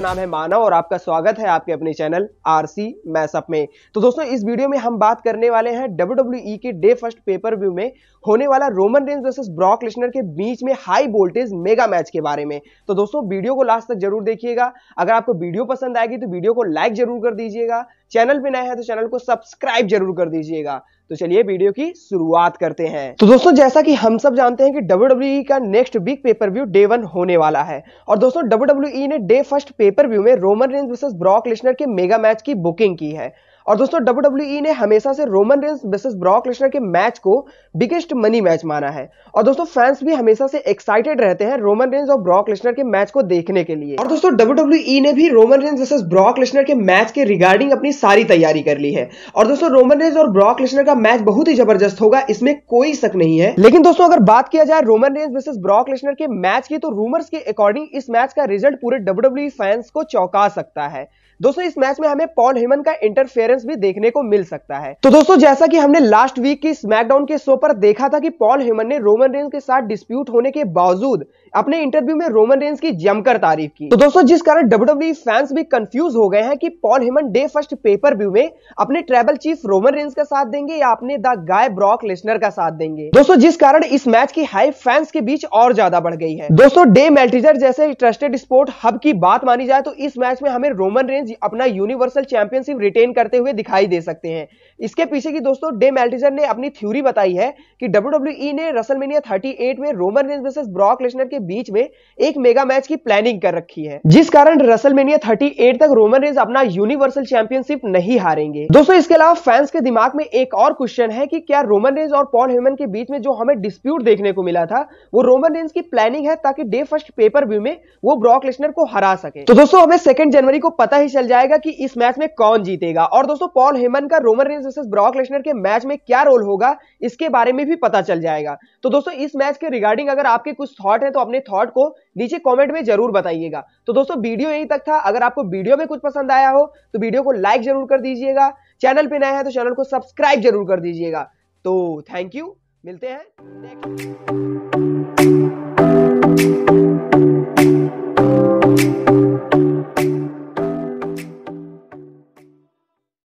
मेरा नाम है मानव और आपका स्वागत है आपके अपने चैनल आरसी मैसअप में तो दोस्तों इस वीडियो में हम बात करने वाले हैं डब्ल्यू e के डे फर्स्ट पेपर व्यू में होने वाला Roman Reigns versus Brock Lesnar के बीच में हाई वोल्टेज मेगा मैच के बारे में तो दोस्तों वीडियो को लास्ट तक जरूर देखिएगा अगर आपको वीडियो पसंद आएगी तो वीडियो को लाइक जरूर कर दीजिएगा चैनल पे नए हैं तो चैनल को सब्सक्राइब जरूर कर दीजिएगा तो चलिए वीडियो की शुरुआत करते हैं तो दोस्तों जैसा कि हम सब जानते हैं कि डब्ल्यू e का next big paper view day one होने वाला है और दोस्तों डब्ल्यू e ने डे फर्स्ट पेपर व्यू में Roman Reigns versus Brock Lesnar के मेगा मैच की बुकिंग की है और दोस्तों डब्ल्यू e ने हमेशा से Roman Reigns versus Brock Lesnar के मैच को बिगेस्ट मनी मैच माना है और दोस्तों फैंस भी हमेशा से एक्साइटेड रहते हैं रोमन रेंस और ब्रॉक लेसनर के मैच को देखने के लिए और दोस्तों डब्ल्यू e ने भी Roman Reigns versus Brock Lesnar के मैच के रिगार्डिंग अपनी सारी तैयारी कर ली है और दोस्तों रोमन रेंस और ब्रॉक लेसनर का मैच बहुत ही जबरदस्त होगा इसमें कोई शक नहीं है लेकिन दोस्तों अगर बात किया जाए Roman Reigns versus Brock Lesnar के मैच की तो रूमर्स के अकॉर्डिंग इस मैच का रिजल्ट पूरे डब्ल्यू फैंस e को चौंका सकता है दोस्तों इस मैच में हमें पॉल हेमन का इंटरफेरेंस डिफरेंस भी देखने को मिल सकता है तो दोस्तों जैसा कि हमने लास्ट वीक की स्मैकडाउन के शो पर देखा था कि पॉल हेमन ने रोमन रेंज के साथ डिस्प्यूट होने के बावजूद अपने इंटरव्यू में रोमन रेंज की जमकर तारीफ की तो दोस्तों जिस कारण डब्ल्यू फैंस e भी कंफ्यूज हो गए हैं कि Paul Heyman day first paper view में अपने ट्राइबल चीफ रोमन रेंज का साथ देंगे या अपने द गाय ब्रॉक लेसनर का साथ देंगे दोस्तों जिस कारण इस मैच की हाई फैंस के बीच और ज्यादा बढ़ गई है दोस्तों डे मेल्टीजर जैसे ट्रस्टेड स्पोर्ट हब की बात मानी जाए तो इस मैच में हमें रोमन रेंज अपना यूनिवर्सल चैंपियनशिप रिटेन करते हुए दिखाई दे सकते हैं इसके पीछे की दोस्तों डे मेल्टिजर ने अपनी थ्योरी बताई है कि डब्ल्यू e ने रसलमेनिया 38 में Roman Reigns versus Brock Lesnar के बीच में एक मेगा मैच की प्लानिंग कर रखी है जिस कारण रसलमेनिया थर्टी तक रोमन रेंज अपना यूनिवर्सल चैंपियनशिप नहीं हारेंगे दोस्तों इसके अलावा फैंस के दिमाग में एक और क्वेश्चन है की क्या रोमन रेंज और पॉल हेमन के बीच में जो हमें डिस्प्यूट देखने को मिला था वो रोमन रेंज की प्लानिंग है ताकि डे फर्स्ट पेपर व्यू में वो ब्रॉक लेसनर को हरा सके तो दोस्तों हमें सेकंड जनवरी को पता ही चल जाएगा कि इस मैच में कौन जीतेगा और दोस्तों पॉल हेमन का Roman Reigns versus Brock Lesnar के मैच में क्या रोल होगा इसके बारे में भी पता चल जाएगा तो दोस्तों इस मैच के रिगार्डिंग अगर आपके कुछ थॉट है तो अपने थॉट को नीचे कमेंट में जरूर बताइएगा तो दोस्तों वीडियो यही तक था अगर आपको वीडियो में कुछ पसंद आया हो तो वीडियो को लाइक जरूर कर दीजिएगा चैनल पर नया है तो चैनल को सब्सक्राइब जरूर कर दीजिएगा तो थैंक यू मिलते हैं नेक्स्ट